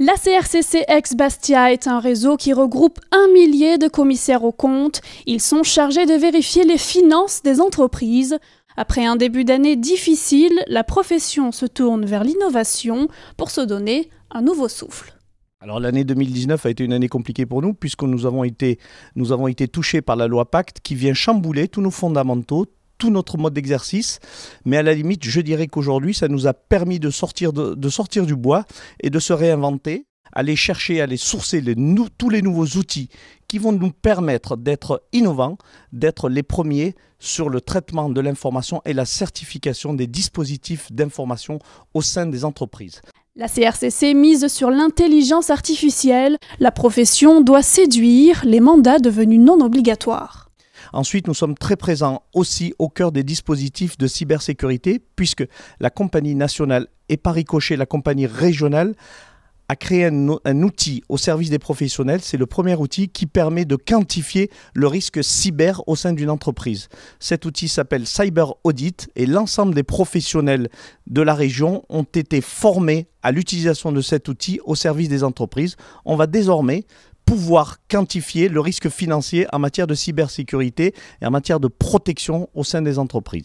La CRCC ex-Bastia est un réseau qui regroupe un millier de commissaires aux comptes. Ils sont chargés de vérifier les finances des entreprises. Après un début d'année difficile, la profession se tourne vers l'innovation pour se donner un nouveau souffle. Alors l'année 2019 a été une année compliquée pour nous puisque nous avons été, nous avons été touchés par la loi Pacte qui vient chambouler tous nos fondamentaux, tout notre mode d'exercice. Mais à la limite, je dirais qu'aujourd'hui, ça nous a permis de sortir, de, sortir du bois et de se réinventer, aller chercher, aller sourcer les, tous les nouveaux outils qui vont nous permettre d'être innovants, d'être les premiers sur le traitement de l'information et la certification des dispositifs d'information au sein des entreprises. La CRCC mise sur l'intelligence artificielle. La profession doit séduire les mandats devenus non obligatoires. Ensuite, nous sommes très présents aussi au cœur des dispositifs de cybersécurité, puisque la compagnie nationale et Paris ricochet la compagnie régionale a créé un, un, outil au service des professionnels. C'est le premier outil qui permet de quantifier le risque cyber au sein d'une entreprise. Cet outil s'appelle Cyber Audit et l'ensemble des professionnels de la région ont été formés à l'utilisation de cet outil au service des entreprises. On va désormais pouvoir quantifier le risque financier en matière de cybersécurité et en matière de protection au sein des entreprises.